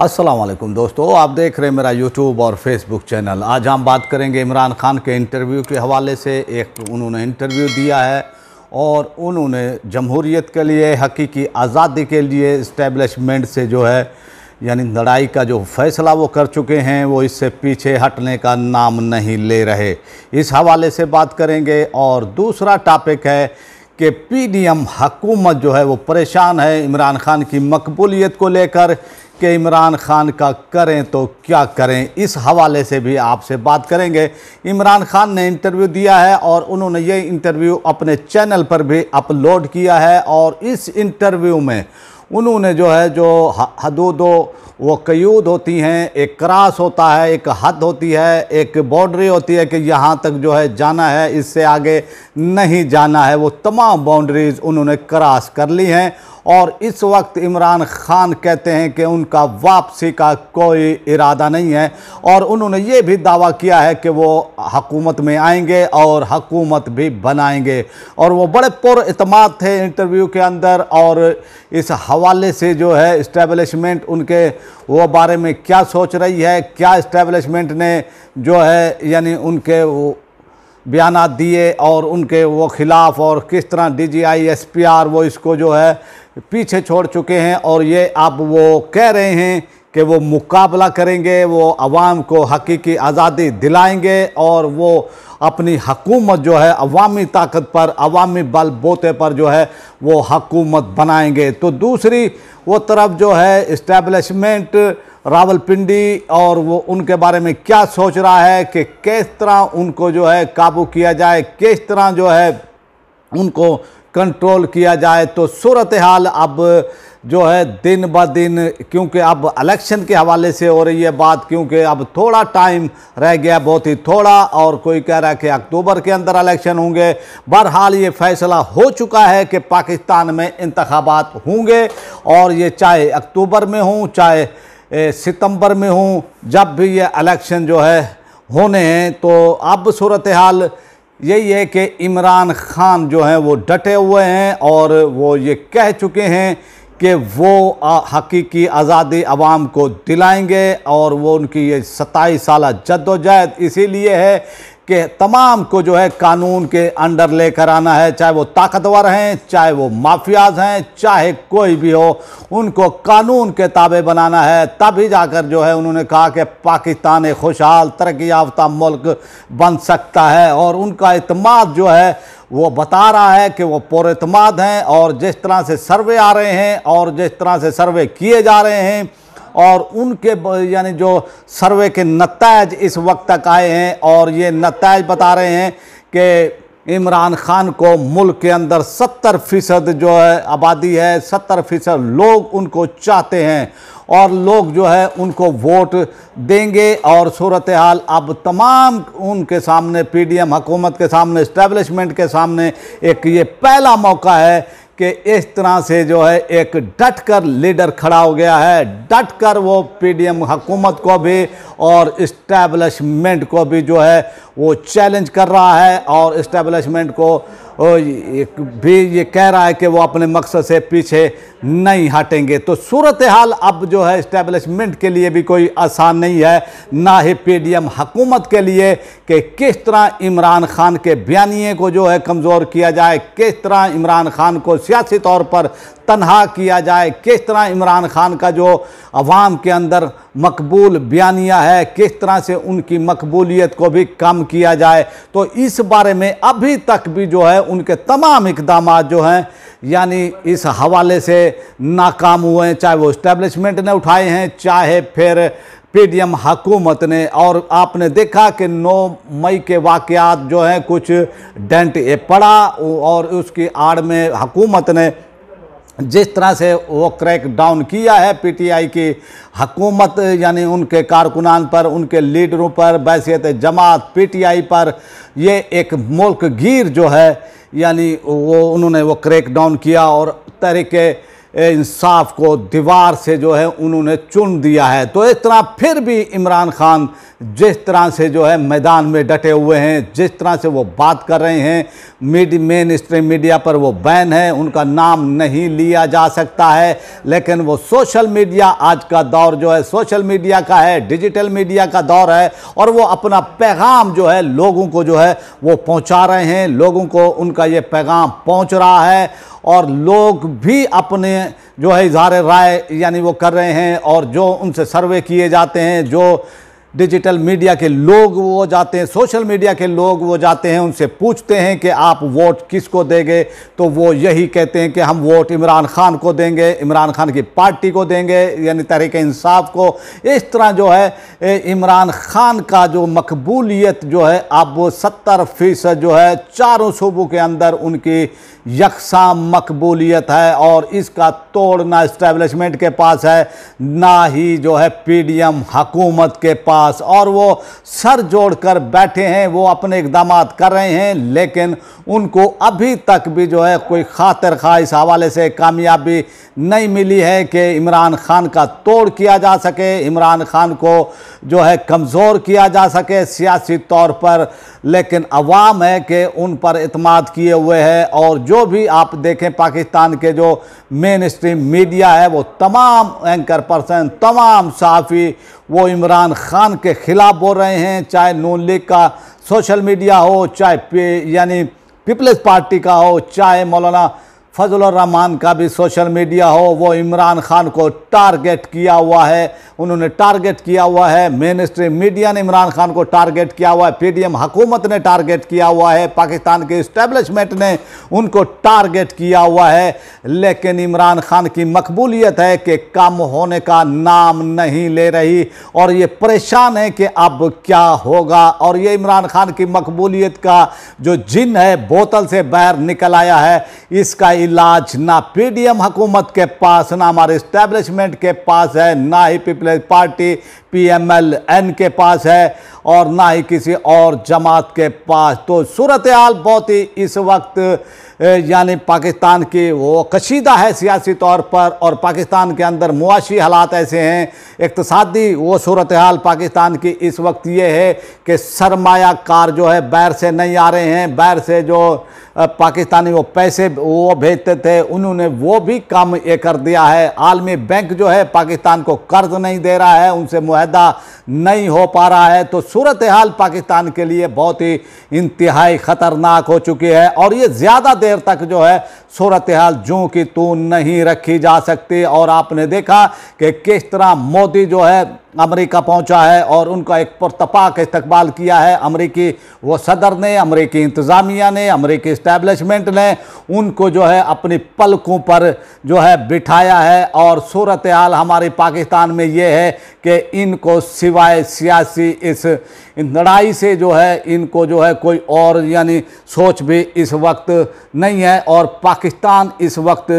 असलकुम दोस्तों आप देख रहे हैं मेरा यूट्यूब और फेसबुक चैनल आज हम बात करेंगे इमरान खान के इंटरव्यू के हवाले से एक उन्होंने इंटरव्यू दिया है और उन्होंने जमहूरीत के लिए हकीकी आज़ादी के लिए इस्टेबलिशमेंट से जो है यानी लड़ाई का जो फैसला वो कर चुके हैं वो इससे पीछे हटने का नाम नहीं ले रहे इस हवाले से बात करेंगे और दूसरा टॉपिक है कि पी एम हकूमत जो है वो परेशान है इमरान खान की मकबूलीत को लेकर कि इमरान खान का करें तो क्या करें इस हवाले से भी आपसे बात करेंगे इमरान खान ने इंटरव्यू दिया है और उन्होंने ये इंटरव्यू अपने चैनल पर भी अपलोड किया है और इस इंटरव्यू में उन्होंने जो है जो दो वो कयूद होती हैं एक क्रास होता है एक हद होती है एक बाउंड्री होती है कि यहाँ तक जो है जाना है इससे आगे नहीं जाना है वो तमाम बाउंड्रीज़ उन्होंने क्रास कर ली हैं और इस वक्त इमरान खान कहते हैं कि उनका वापसी का कोई इरादा नहीं है और उन्होंने ये भी दावा किया है कि वो हकूमत में आएंगे और हकूमत भी बनाएंगे और वो बड़े पुरम थे इंटरव्यू के अंदर और इस हवाले से जो है इस्टेबलिशमेंट उनके वो बारे में क्या सोच रही है क्या इस्टेबलिशमेंट ने जो है यानी उनके वो बयान दिए और उनके वो खिलाफ और किस तरह D G I S P R वो इसको जो है पीछे छोड़ चुके हैं और ये आप वो कह रहे हैं कि वो मुकाबला करेंगे वो आवाम को हकीकी आज़ादी दिलाएंगे और वो अपनी हकूमत जो है अवामी ताकत पर अवामी बल बोते पर जो है वो हकूमत बनाएंगे तो दूसरी वो तरफ जो है इस्टेबलिशमेंट रावलपिंडी और वो उनके बारे में क्या सोच रहा है कि किस तरह उनको जो है काबू किया जाए किस तरह जो है उनको कंट्रोल किया जाए तो सूरत हाल अब जो है दिन ब दिन क्योंकि अब इलेक्शन के हवाले से हो रही है बात क्योंकि अब थोड़ा टाइम रह गया बहुत ही थोड़ा और कोई कह रहा है कि अक्टूबर के अंदर इलेक्शन होंगे बहरहाल ये फैसला हो चुका है कि पाकिस्तान में इंतबात होंगे और ये चाहे अक्टूबर में हों चाहे सितंबर में हूँ जब भी ये इलेक्शन जो है होने हैं तो अब सूरत हाल यही है कि इमरान ख़ान जो हैं वो डटे हुए हैं और वो ये कह चुके हैं कि वो हकीकी आज़ादी आवाम को दिलाएंगे और वो उनकी ये सत्ताईस साल जद्दोजहद इसीलिए है के तमाम को जो है कानून के अंडर लेकर आना है चाहे वो ताकतवर हैं चाहे वो माफियाज हैं चाहे कोई भी हो उनको कानून के ताबे बनाना है तभी जाकर जो है उन्होंने कहा कि पाकिस्तान एक खुशहाल तरक्की याफ्ता मुल्क बन सकता है और उनका इतमाद जो है वो बता रहा है कि वो पुरमाद हैं और जिस तरह से सर्वे आ रहे हैं और जिस तरह से सर्वे किए जा रहे हैं और उनके यानी जो सर्वे के नतज इस वक्त तक आए हैं और ये नतज बता रहे हैं कि इमरान खान को मुल्क के अंदर 70 फ़ीसद जो है आबादी है 70 फ़ीसद लोग उनको चाहते हैं और लोग जो है उनको वोट देंगे और सूरत हाल अब तमाम उनके सामने पीडीएम हुकूमत के सामने इस्टेबलिशमेंट के सामने एक ये पहला मौका है कि इस तरह से जो है एक डट कर लीडर खड़ा हो गया है डट कर वो पीडीएम हुकूमत को भी और इस्टेब्लिशमेंट को भी जो है वो चैलेंज कर रहा है और इस्टेब्लिशमेंट को और भी ये कह रहा है कि वो अपने मकसद से पीछे नहीं हटेंगे तो सूरत हाल अब जो है इस्टेब्लिशमेंट के लिए भी कोई आसान नहीं है ना ही पीडीएम हकूमत के लिए कि किस तरह इमरान खान के बयानिए को जो है कमज़ोर किया जाए किस तरह इमरान खान को सियासी तौर पर तनहा किया जाए किस तरह इमरान खान का जो अवाम के अंदर मकबूल बयानिया है किस तरह से उनकी मकबूलियत को भी कम किया जाए तो इस बारे में अभी तक भी जो है उनके तमाम इकदाम जो हैं यानी इस हवाले से नाकाम हुए हैं चाहे वो इस्टेब्लिशमेंट ने उठाए हैं चाहे फिर पीडीएम हकूमत ने और आपने देखा कि 9 मई के वाक़ जो हैं कुछ डेंट ए पड़ा और उसकी आड़ में हकूमत ने जिस तरह से वो क्रैक डाउन किया है पीटीआई की हकूमत यानी उनके कारकुनान पर उनके लीडरों पर बैसीत जमात पीटीआई पर ये एक मुल्क गिर जो है यानी वो उन्होंने वो क्रैक डाउन किया और तरीके इंसाफ को दीवार से जो है उन्होंने चुन दिया है तो इस तरह फिर भी इमरान खान जिस तरह से जो है मैदान में डटे हुए हैं जिस तरह से वो बात कर रहे हैं मीड मेन स्ट्रीम मीडिया पर वो बैन है उनका नाम नहीं लिया जा सकता है लेकिन वो सोशल मीडिया आज का दौर जो है सोशल मीडिया का है डिजिटल मीडिया का दौर है और वो अपना पैगाम जो है लोगों को जो है वो पहुँचा रहे हैं लोगों को उनका ये पैगाम पहुँच रहा है और लोग भी अपने जो है इजहार राय यानी वो कर रहे हैं और जो उनसे सर्वे किए जाते हैं जो डिजिटल मीडिया के लोग वो जाते हैं सोशल मीडिया के लोग वो जाते हैं उनसे पूछते हैं कि आप वोट किसको देंगे तो वो यही कहते हैं कि हम वोट इमरान खान को देंगे इमरान खान की पार्टी को देंगे यानी तहरीक इंसाफ को इस तरह जो है इमरान खान का जो मकबूलियत जो है अब सत्तर फीसद जो है चारों सूबों के अंदर उनकी यकसा मकबूलियत है और इसका तोड़ ना इस्टेबलिशमेंट के पास है ना ही जो है पीडीएम हकूमत के पास और वो सर जोड़कर बैठे हैं वो अपने इकदाम कर रहे हैं लेकिन उनको अभी तक भी जो है कोई खातर खा इस हवाले से कामयाबी नहीं मिली है कि इमरान खान का तोड़ किया जा सके इमरान खान को जो है कमज़ोर किया जा सके सियासी तौर पर लेकिन अवाम है कि उन पर अतमाद किए हुए है और जो भी आप देखें पाकिस्तान के जो मेन स्ट्रीम मीडिया है वो तमाम एंकर पर्सन तमाम सहाफ़ी वो इमरान ख़ान के ख़िलाफ़ बोल रहे हैं चाहे नून लीग का सोशल मीडिया हो चाहे यानी पीपल्स पार्टी का हो चाहे मौलाना फजलरहमान का भी सोशल मीडिया हो वो इमरान खान को टारगेट किया हुआ है उन्होंने टारगेट किया हुआ है मेन स्ट्रीम मीडिया ने इमरान खान को टारगेट किया हुआ है पीडीएम हुकूमत ने टारगेट किया हुआ है पाकिस्तान के इस्टेब्लिशमेंट ने उनको टारगेट किया हुआ है लेकिन इमरान खान की मकबूलीत है कि कम होने का नाम नहीं ले रही और ये परेशान है कि अब क्या होगा और ये इमरान खान की मकबूलीत का जो जिन है बोतल से बाहर निकल आया है इसका इलाज ना पीडीएम हुकूमत के पास ना हमारे इस्टेब्लिशमेंट के पास है ना ही पीपल्स पार्टी पीएमएलएन के पास है और ना ही किसी और जमात के पास तो सूरत हाल बहुत ही इस वक्त यानी पाकिस्तान की वो कशीदा है सियासी तौर पर और पाकिस्तान के अंदर मुआशी हालात ऐसे हैं इकतसादी वो सूरत हाल पाकिस्तान की इस वक्त ये है कि सरमाकार जो है बैर से नहीं आ रहे हैं बैर से जो पाकिस्तानी वो पैसे वो भेजते थे उन्होंने वो भी काम ये कर दिया है आलमी बैंक जो है पाकिस्तान को कर्ज नहीं दे रहा है उनसे माहदा नहीं हो पा रहा है तो सूरत हाल पाकिस्तान के लिए बहुत ही इंतहाई ख़तरनाक हो चुकी है और ये ज़्यादा देर तक जो है सूरत हाल जो की तू नहीं रखी जा सकती और आपने देखा कि किस तरह मोदी जो है अमेरिका पहुंचा है और उनका एक पुरतपाक इस्तकबाल किया है अमेरिकी वो सदर ने अमेरिकी इंतज़ामिया ने अमेरिकी इस्टेबलिशमेंट ने उनको जो है अपनी पलकों पर जो है बिठाया है और सूरत हाल हमारे पाकिस्तान में ये है कि इनको सिवाय सियासी इस लड़ाई से जो है इनको जो है कोई और यानी सोच भी इस वक्त नहीं है और पाकिस्तान इस वक्त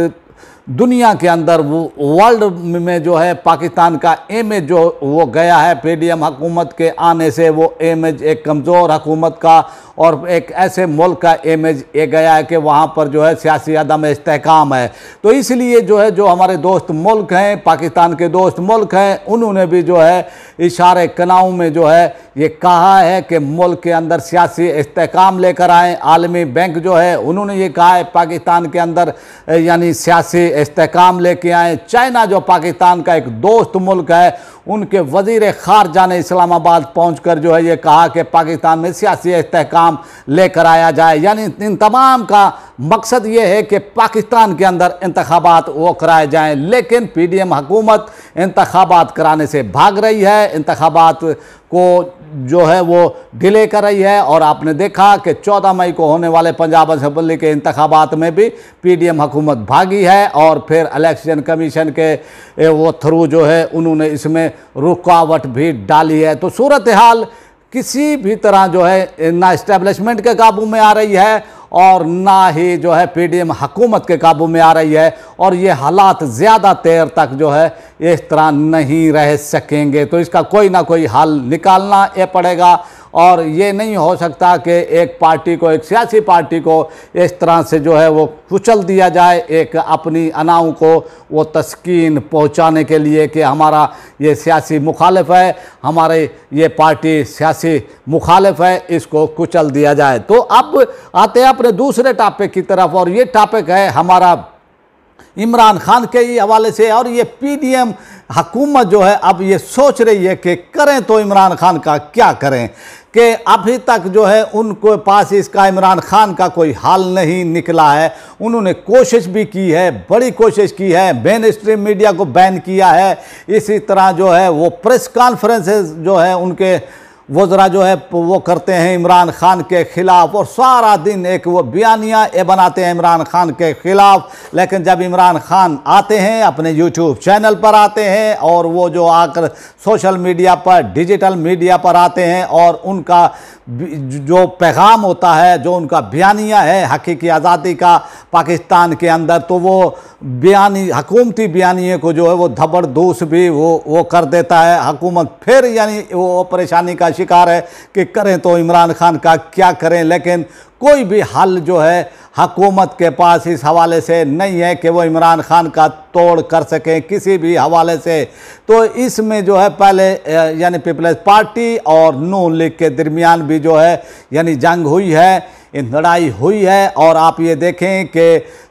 दुनिया के अंदर वो वर्ल्ड में जो है पाकिस्तान का इमेज जो वो गया है डी एम हकूमत के आने से वो इमेज एक कमज़ोर हकूमत का और एक ऐसे मुल्क का इमेज ये गया है कि वहाँ पर जो है सियासी अदम इसकाम है तो इसलिए जो है जो हमारे दोस्त मुल्क हैं पाकिस्तान के दोस्त मुल्क हैं उन्होंने भी जो है इशारे कनाऊ में जो है ये कहा है कि मुल्क के अंदर सियासी इस्तेकाम लेकर आए आलमी बैंक जो है उन्होंने ये कहा है पाकिस्तान के अंदर यानी सियासी इस्तेकाम लेके आए चाइना जो पाकिस्तान का एक दोस्त मुल्क है उनके वजीर खारजा ने इस्लामाबाद पहुँच कर जो है ये कहा कि पाकिस्तान में सियासी इसकाम लेकर आया जाए यानी इन तमाम का मकसद ये है कि पाकिस्तान के अंदर इंतबात वो कराए जाएँ लेकिन पी डी एम हुकूमत इंतबात कराने से भाग रही है इंतबात को जो है वो डिले कर रही है और आपने देखा कि 14 मई को होने वाले पंजाब असम्बली के इंतबात में भी पीडीएम हुकूमत भागी है और फिर इलेक्शन कमीशन के वो थ्रू जो है उन्होंने इसमें रुकावट भी डाली है तो सूरत हाल किसी भी तरह जो है ना इस्टेब्लिशमेंट के काबू में आ रही है और ना ही जो है पीडीएम हकूमत के काबू में आ रही है और ये हालात ज़्यादा देर तक जो है इस तरह नहीं रह सकेंगे तो इसका कोई ना कोई हल निकालना ये पड़ेगा और ये नहीं हो सकता कि एक पार्टी को एक सियासी पार्टी को इस तरह से जो है वो कुचल दिया जाए एक अपनी अनाओं को वो तस्कीन पहुंचाने के लिए कि हमारा ये सियासी मुखालफ है हमारे ये पार्टी सियासी मुखालफ है इसको कुचल दिया जाए तो अब आते हैं अपने दूसरे टॉपिक की तरफ और ये टॉपिक है हमारा इमरान खान के ही हवाले से और ये पीडीएम हकूमत जो है अब ये सोच रही है कि करें तो इमरान खान का क्या करें कि अभी तक जो है उनको पास इसका इमरान खान का कोई हाल नहीं निकला है उन्होंने कोशिश भी की है बड़ी कोशिश की है मेन स्ट्रीम मीडिया को बैन किया है इसी तरह जो है वो प्रेस कॉन्फ्रेंसेस जो है उनके वो ज़रा जो है वो करते हैं इमरान खान के ख़िलाफ़ और सारा दिन एक वो बयानिया ये बनाते हैं इमरान खान के ख़िलाफ़ लेकिन जब इमरान खान आते हैं अपने यूट्यूब चैनल पर आते हैं और वो जो आकर सोशल मीडिया पर डिजिटल मीडिया पर आते हैं और उनका जो पैगाम होता है जो उनका बयानिया है हकीकी आज़ादी का पाकिस्तान के अंदर तो वो बयानी हकूमती बयानिए को जो है वो धबरदूस भी वो वो कर देता है हकूमत फिर यानी वो परेशानी का शिकार है कि करें तो इमरान खान का क्या करें लेकिन कोई भी हल जो है हकूमत के पास इस हवाले से नहीं है कि वो इमरान खान का तोड़ कर सकें किसी भी हवाले से तो इसमें जो है पहले यानी पीपल्स पार्टी और नू लीग के दरमियान भी जो है यानी जंग हुई है लड़ाई हुई है और आप ये देखें कि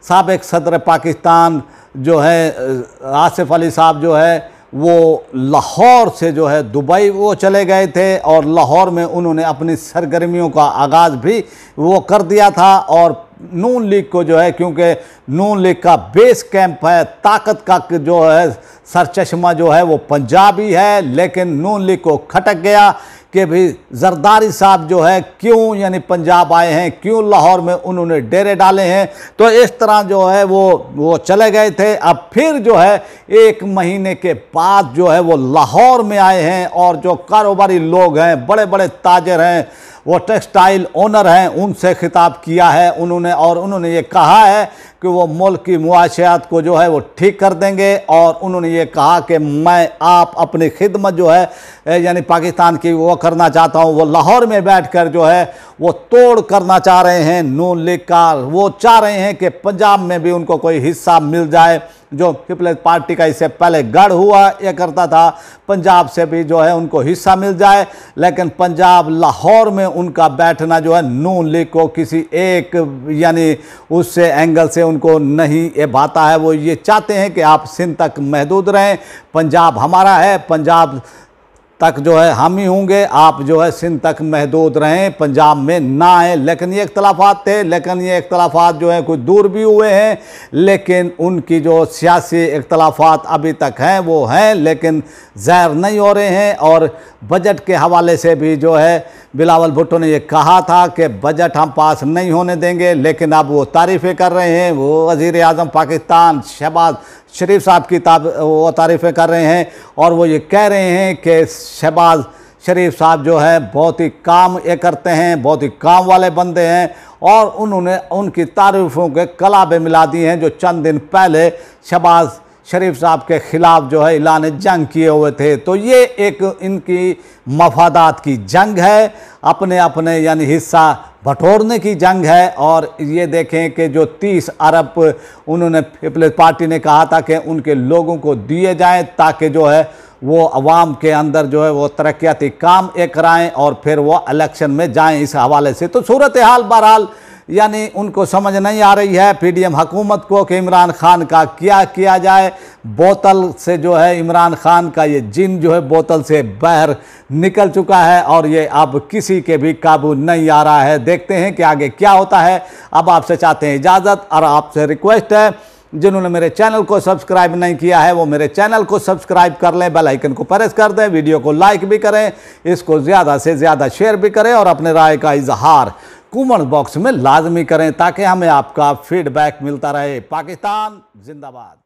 सबक सदर पाकिस्तान जो है आसिफ अली साहब जो है वो लाहौर से जो है दुबई वो चले गए थे और लाहौर में उन्होंने अपनी सरगर्मियों का आगाज़ भी वो कर दिया था और नून लीग को जो है क्योंकि नून लीग का बेस कैंप है ताकत का जो है सरचश्मा जो है वो पंजाबी है लेकिन नून लीग को खटक गया कि भाई जरदारी साहब जो है क्यों यानी पंजाब आए हैं क्यों लाहौर में उन्होंने डेरे डाले हैं तो इस तरह जो है वो वो चले गए थे अब फिर जो है एक महीने के बाद जो है वो लाहौर में आए हैं और जो कारोबारी लोग हैं बड़े बड़े ताजर हैं वो टेक्सटाइल ओनर हैं उनसे खिताब किया है उन्होंने और उन्होंने ये कहा है कि वो मुल्क की मुआशियात को जो है वो ठीक कर देंगे और उन्होंने ये कहा कि मैं आप अपनी खिदमत जो है यानी पाकिस्तान की वो करना चाहता हूँ वो लाहौर में बैठ कर जो है वो तोड़ करना चाह रहे हैं नून लीग का वो चाह रहे हैं कि पंजाब में भी उनको कोई हिस्सा मिल जाए जो पीपल्स पार्टी का इससे पहले गढ़ हुआ यह करता था पंजाब से भी जो है उनको हिस्सा मिल जाए लेकिन पंजाब लाहौर में उनका बैठना जो है नून लीग को किसी एक यानी उससे एंगल से उनको नहीं ये भाता है वो ये चाहते हैं कि आप सिंध तक महदूद रहें पंजाब हमारा है पंजाब तक जो है हम ही होंगे आप जो है सिंध तक महदूद रहें पंजाब में ना आए लेकिन ये इख्तलाफात थे लेकिन ये इख्तलाफात जो हैं कुछ दूर भी हुए हैं लेकिन उनकी जो सियासी इख्तलाफात अभी तक हैं वो हैं लेकिन ज़ाहिर नहीं हो रहे हैं और बजट के हवाले से भी जो है बिलावल भुट्टो ने ये कहा था कि बजट हम पास नहीं होने देंगे लेकिन अब वो तारीफ़ें कर रहे हैं वो वज़ी अजम पाकिस्तान शहबाज शरीफ साहब की वो तारीफ़ें कर रहे हैं और वो ये कह रहे हैं कि शहबाज शरीफ साहब जो है बहुत ही काम ये करते हैं बहुत ही काम वाले बंदे हैं और उन्होंने उनकी तारीफों के कलाबें मिला दी हैं जो चंद दिन पहले शहबाज शरीफ साहब के ख़िलाफ़ जो है इलान जंग किए हुए थे तो ये एक इनकी मफादात की जंग है अपने अपने यानी हिस्सा बटोरने की जंग है और ये देखें कि जो 30 अरब उन्होंने पीपल्स पार्टी ने कहा था कि उनके लोगों को दिए जाएं ताकि जो है वो अवाम के अंदर जो है वो तरक्याती काम एक कराएँ और फिर वो इलेक्शन में जाएँ इस हवाले से तो सूरत हाल बहरहाल यानी उनको समझ नहीं आ रही है पीडीएम हुकूमत को कि इमरान खान का क्या किया जाए बोतल से जो है इमरान खान का ये जिन जो है बोतल से बाहर निकल चुका है और ये अब किसी के भी काबू नहीं आ रहा है देखते हैं कि आगे क्या होता है अब आपसे चाहते हैं इजाज़त और आपसे रिक्वेस्ट है जिन्होंने मेरे चैनल को सब्सक्राइब नहीं किया है वो मेरे चैनल को सब्सक्राइब कर लें बेल आइकन को प्रेस कर दें वीडियो को लाइक भी करें इसको ज़्यादा से ज़्यादा शेयर भी करें और अपने राय का इजहार कमेंट बॉक्स में लाजमी करें ताकि हमें आपका फीडबैक मिलता रहे पाकिस्तान जिंदाबाद